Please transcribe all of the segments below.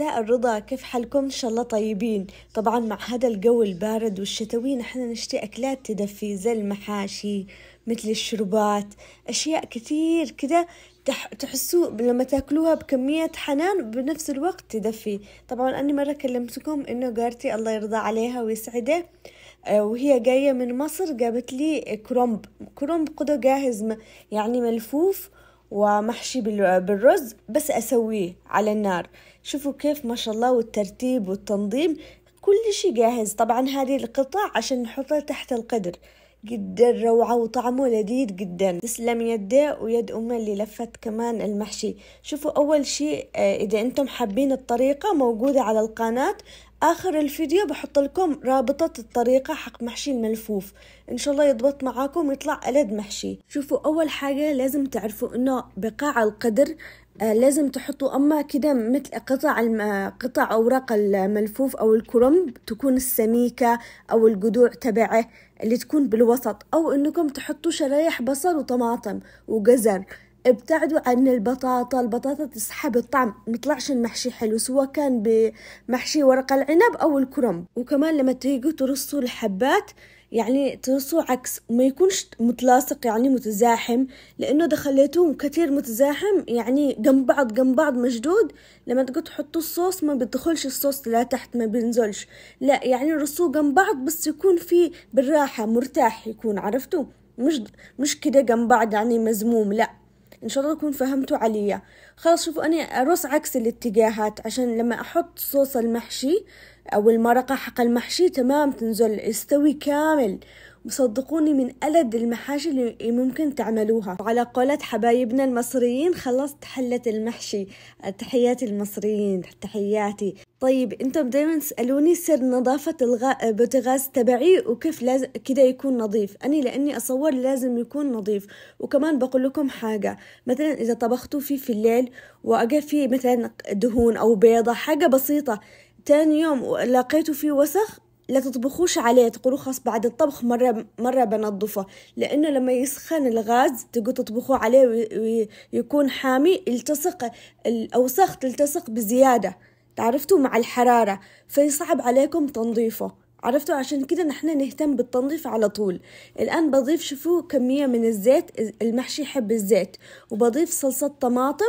مساء الرضا كيف حالكم ان شاء الله طيبين طبعا مع هذا الجو البارد والشتوي نحن نشتي اكلات تدفي زي المحاشي مثل الشربات اشياء كثير كده تحسوا لما تاكلوها بكمية حنان بنفس الوقت تدفي طبعا أنا مرة كلمتكم إنه جارتي الله يرضى عليها ويسعده آه، وهي جاية من مصر جابت لي كرومب كرومب قدو جاهز يعني ملفوف ومحشي بالرز بس أسويه على النار شوفوا كيف ما شاء الله والترتيب والتنظيم كل شي جاهز طبعا هذه القطع عشان نحطها تحت القدر جدا روعة وطعمه لذيذ جدا تسلم يدي ويد أمي اللي لفت كمان المحشي شوفوا أول شيء آه، إذا أنتم حابين الطريقة موجودة على القناة آخر الفيديو بحط لكم رابطة الطريقة حق محشي الملفوف إن شاء الله يضبط معاكم ويطلع ألد محشي شوفوا أول حاجة لازم تعرفوا إنه بقاع القدر آه، لازم تحطوا أما كده مثل قطع قطع أوراق الملفوف أو الكرنب تكون السميكة أو الجذوع تبعه اللي تكون بالوسط أو إنكم تحطوا شرايح بصل وطماطم وجزر ابتعدوا عن البطاطا البطاطا تسحب الطعم مطلعش المحشي حلو سواء كان بمحشي ورق العنب أو الكرنب وكمان لما تيجوا ترصوا الحبات يعني ترسوه عكس وما يكونش متلاصق يعني متزاحم لأنه إذا خليتوه كتير متزاحم يعني جنب بعض جنب بعض مشدود لما تقعد تحطوا الصوص ما بيدخلش الصوص لا تحت ما بينزلش لا يعني رسوه جنب بعض بس يكون في بالراحة مرتاح يكون عرفتوا مش مش كده جنب بعض يعني مزموم لأ ان شاء الله تكون فهمتوا عليا خلاص شوفوا انا ارص عكس الاتجاهات عشان لما احط صوص المحشي أو المرقة حق المحشي تمام تنزل يستوي كامل وصدقوني من ألد المحاشي اللي ممكن تعملوها وعلى قولة حبايبنا المصريين خلصت حلة المحشي تحياتي المصريين تحياتي طيب انتم دايما تسألوني سر نظافة الغ... البوتاغاز تبعي وكيف لازم كده يكون نظيف اني لأني أصور لازم يكون نظيف وكمان بقول لكم حاجة مثلا إذا طبختوا فيه في الليل وأجا فيه مثلا دهون أو بيضة حاجة بسيطة تاني يوم لقيتوا فيه وسخ لا تطبخوش عليه تقولوا خلاص بعد الطبخ مرة مرة بنظفه لأنه لما يسخن الغاز تقول تطبخوا عليه ويكون حامي يلتصق الأوساخ تلتصق بزيادة تعرفتوا مع الحرارة فيصعب عليكم تنظيفه عرفتوا عشان كده نحن نهتم بالتنظيف على طول الآن بضيف شوفوا كمية من الزيت المحشي يحب الزيت وبضيف صلصة طماطم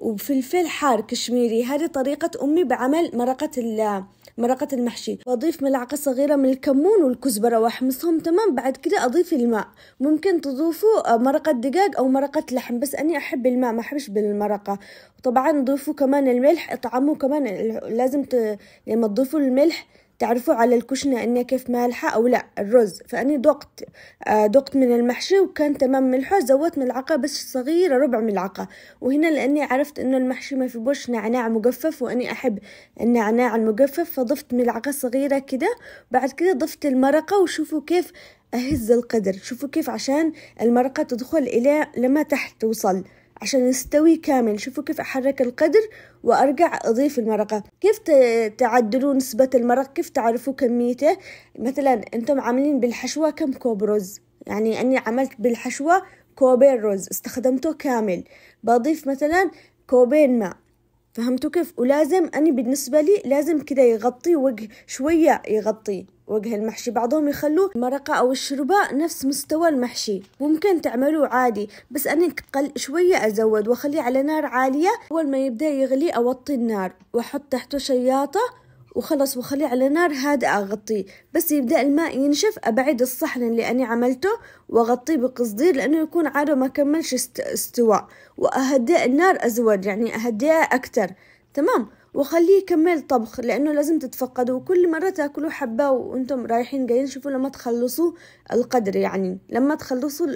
وفلفل حار كشميري هذه طريقة أمي بعمل مرقة مرقة المحشي وأضيف ملعقة صغيرة من الكمون والكزبرة وأحمصهم تمام بعد كده أضيف الماء ممكن تضيفوا مرقة دجاج أو مرقة لحم بس أني أحب الماء ما أحبش بالمرقة وطبعا ضيفوا كمان الملح اطعموا كمان لازم ت... لما تضيفوا الملح تعرفوا على الكشنة إنها كيف مالحة أو لا الرز فأني دقت دقت آه، من المحشي وكان تمام ملحه زودت ملعقة بس صغيرة ربع ملعقة وهنا لأني عرفت إنه المحشي ما بوش نعناع مجفف وأني أحب النعناع المجفف فضفت ملعقة صغيرة كده بعد كده ضفت المرقة وشوفوا كيف أهز القدر شوفوا كيف عشان المرقة تدخل إلى لما تحت توصل عشان يستوي كامل شوفوا كيف أحرك القدر وأرجع أضيف المرقة كيف تعدلون نسبة المرق كيف تعرفوا كميته مثلا أنتم عاملين بالحشوة كم كوب رز يعني أني عملت بالحشوة كوبين رز استخدمته كامل بضيف مثلا كوبين ماء فهمتوا كيف ولازم أنا بالنسبة لي لازم كده يغطي وجه شوية يغطي وجه المحشي بعضهم يخلوا المرقة أو الشرباء نفس مستوى المحشي ممكن تعملوه عادي بس أنا قل شوية أزود وأخليه على نار عالية أول ما يبدأ يغلي أوطي النار وأحط تحته شياطة وخلص وخليه على نار هادئة أغطيه بس يبدأ الماء ينشف أبعد الصحن اللي أنا عملته وأغطيه بقصدير لأنه يكون عاده ما كملش استواء وأهدئ النار أزود يعني أهدئها أكتر تمام وخليه يكمل طبخ لأنه لازم تتفقدوا وكل مرة تاكلوا حبة وأنتم رايحين جايين شوفوا لما تخلصوا القدر يعني لما تخلصوا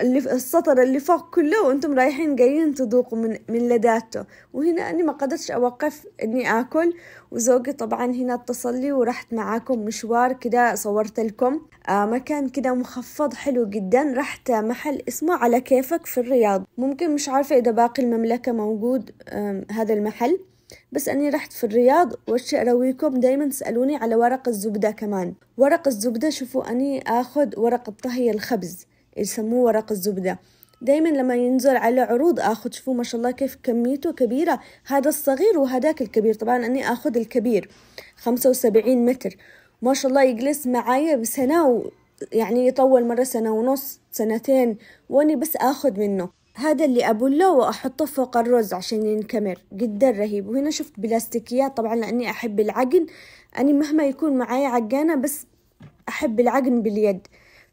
اللي السطر اللي فوق كله وأنتم رايحين جايين تذوقوا من من لذاته وهنا أني ما قدرتش أوقف إني آكل وزوجي طبعا هنا اتصل لي ورحت معاكم مشوار كده صورت لكم آه مكان كده مخفض حلو جدا رحت محل اسمه على كيفك في الرياض ممكن مش عارفة إذا باقي المملكة موجود هذا المحل بس أني رحت في الرياض والشي أرويكم دايما تسألوني على ورق الزبدة كمان ورق الزبدة شوفوا أني آخذ ورق الطهي الخبز يسموه ورق الزبدة دايما لما ينزل على عروض اخذ شوفوا ما شاء الله كيف كميته كبيرة هذا الصغير وهذاك الكبير طبعا اني اخذ الكبير خمسة وسبعين متر ما شاء الله يجلس معايا بسنة و... يعني يطول مرة سنة ونص سنتين واني بس اخذ منه هذا اللي أبله وأحطه فوق الرز عشان ينكمر جدا رهيب وهنا شفت بلاستيكيات طبعا لأني أحب العجن أنا مهما يكون معايا عجانة بس أحب العجن باليد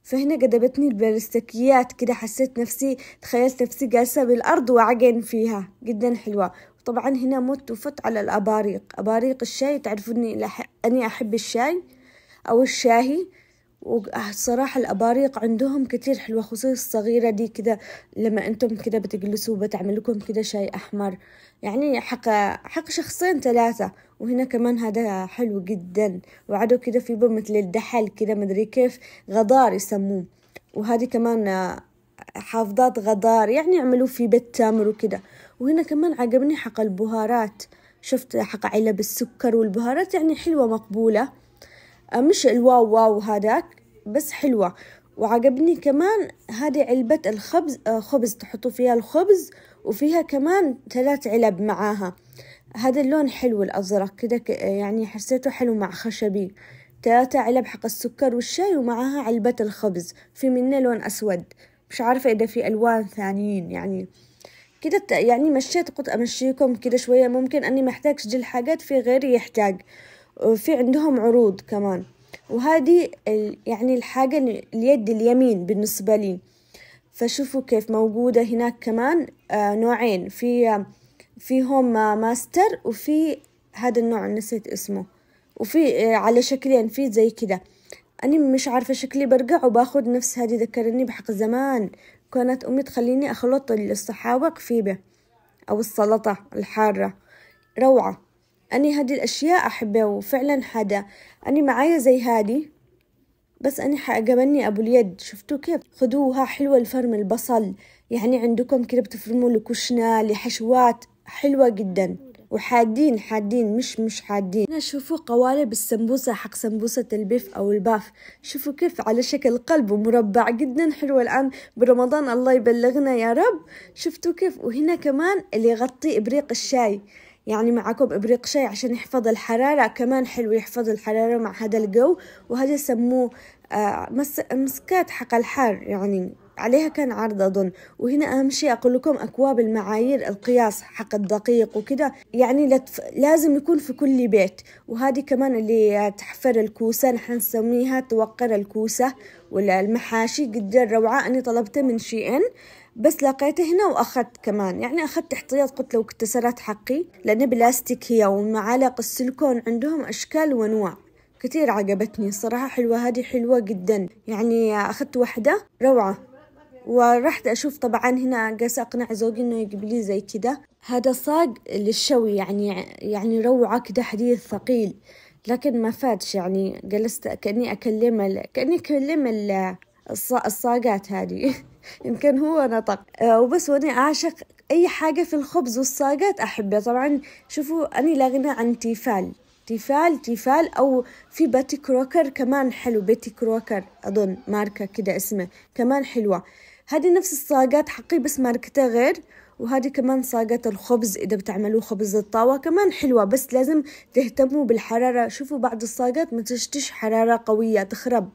فهنا جذبتني البلاستيكيات كده حسيت نفسي تخيلت نفسي جالسة بالأرض وعجن فيها جدا حلوة طبعا هنا مت وفت على الأباريق أباريق الشاي تعرفوني أني أحب الشاي أو الشاهي وصراحة الأباريق عندهم كتير حلوة خصوصا الصغيرة دي كده لما أنتم كده بتجلسوا بتعمل لكم كده شاي أحمر يعني حق حق شخصين ثلاثة وهنا كمان هذا حلو جدا وعدوا كده في مثل الدحل كده مدري كيف غدار يسموه وهذه كمان حافظات غدار يعني يعملوا في بيت تامر وكده وهنا كمان عجبني حق البهارات شفت حق علب السكر والبهارات يعني حلوة مقبولة مش الواو واو هذاك بس حلوة وعجبني كمان هذه علبة الخبز آه، خبز تحطوا فيها الخبز وفيها كمان ثلاث علب معاها هذا اللون حلو الأزرق كده يعني حسيته حلو مع خشبي ثلاثة علب حق السكر والشاي ومعاها علبة الخبز في منه لون أسود مش عارفة إذا في ألوان ثانيين يعني كده يعني مشيت قلت أمشيكم كده شوية ممكن أني محتاجش دي الحاجات في غيري يحتاج وفي عندهم عروض كمان وهذه يعني الحاجة اليد اليمين بالنسبة لي فشوفوا كيف موجودة هناك كمان آه، نوعين في آه، فيهم ماستر وفي هذا النوع نسيت اسمه وفي آه، على شكلين في زي كده أنا مش عارفة شكلي برجع وباخد نفس هذه ذكرني بحق زمان كانت أمي تخليني أخلط الصحاوق فيه أو السلطة الحارة روعة أني هذه الأشياء أحبها وفعلا حدا أني معايا زي هذه بس أني عجبني أبو اليد شفتوا كيف خدوها حلوة الفرم البصل يعني عندكم كده بتفرموا لكوشنا لحشوات حلوة جدا وحادين حادين مش مش حادين هنا شوفوا قوالب السمبوسة حق سمبوسة البيف أو الباف شوفوا كيف على شكل قلب ومربع جدا حلوة الآن برمضان الله يبلغنا يا رب شفتوا كيف وهنا كمان اللي يغطي إبريق الشاي يعني معكم إبريق شاي عشان يحفظ الحرارة كمان حلو يحفظ الحرارة مع هذا الجو وهذا يسموه آه، مسكات حق الحار يعني عليها كان عرض أظن وهنا أهم شيء أقول لكم أكواب المعايير القياس حق الدقيق وكده يعني لتف... لازم يكون في كل بيت وهذه كمان اللي تحفر الكوسة نحن نسميها توقر الكوسة ولا المحاشي جدا روعة أني طلبتها من شيئين بس لقيته هنا وأخذت كمان يعني أخذت احتياط قلت لو اكتسرت حقي لان بلاستيك هي ومعالق السيليكون عندهم أشكال وأنواع كثير عجبتني صراحة حلوة هذه حلوة جدا يعني أخذت واحدة روعة ورحت أشوف طبعا هنا قاس أقنع زوجي إنه يجيب لي زي كده هذا صاج للشوي يعني يعني روعة كده حديد ثقيل لكن ما فادش يعني جلست كأني أكلم كأني أكلم الصاجات هذه يمكن هو نطق آه، وبس وانا اعشق اي حاجة في الخبز والصاقات احبها طبعا شوفوا اني لا غنى عن تيفال تيفال تيفال او في باتي كروكر كمان حلو بيتي كروكر اظن ماركة كده اسمه كمان حلوة هذه نفس الصاقات حقي بس ماركتها غير وهذه كمان صاقة الخبز إذا بتعملوه خبز الطاوة كمان حلوة بس لازم تهتموا بالحرارة شوفوا بعض الصاقات ما تشتش حرارة قوية تخرب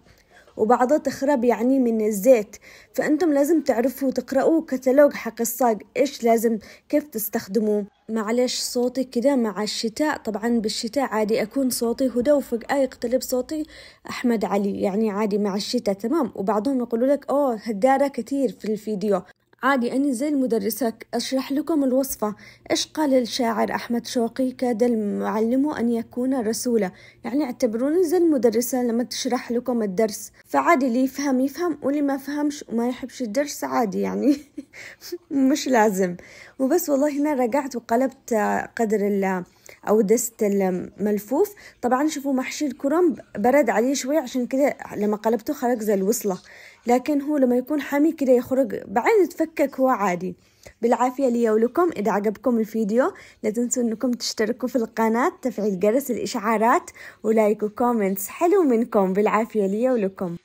وبعضها تخرب يعني من الزيت فأنتم لازم تعرفوا تقرأوا كتالوج حق الصاج إيش لازم كيف تستخدموه معلش صوتي كده مع الشتاء طبعا بالشتاء عادي أكون صوتي هدى وفجأة يقتلب صوتي أحمد علي يعني عادي مع الشتاء تمام وبعضهم يقولوا لك أوه هدارة كتير في الفيديو عادي أني زي مدرسك أشرح لكم الوصفة إيش قال الشاعر أحمد شوقي كاد المعلم أن يكون رسولا يعني اعتبروني زي المدرسة لما تشرح لكم الدرس فعادي اللي يفهم يفهم واللي ما فهمش وما يحبش الدرس عادي يعني مش لازم وبس والله هنا رجعت وقلبت قدر الله او دست الملفوف طبعا شوفوا محشي الكرنب برد عليه شوي عشان كده لما قلبته خرج زي الوصلة لكن هو لما يكون حامي كده يخرج بعدين يتفكك هو عادي بالعافية لي ولكم إذا عجبكم الفيديو لا تنسوا أنكم تشتركوا في القناة تفعيل جرس الإشعارات ولايك وكومنتس حلو منكم بالعافية لي ولكم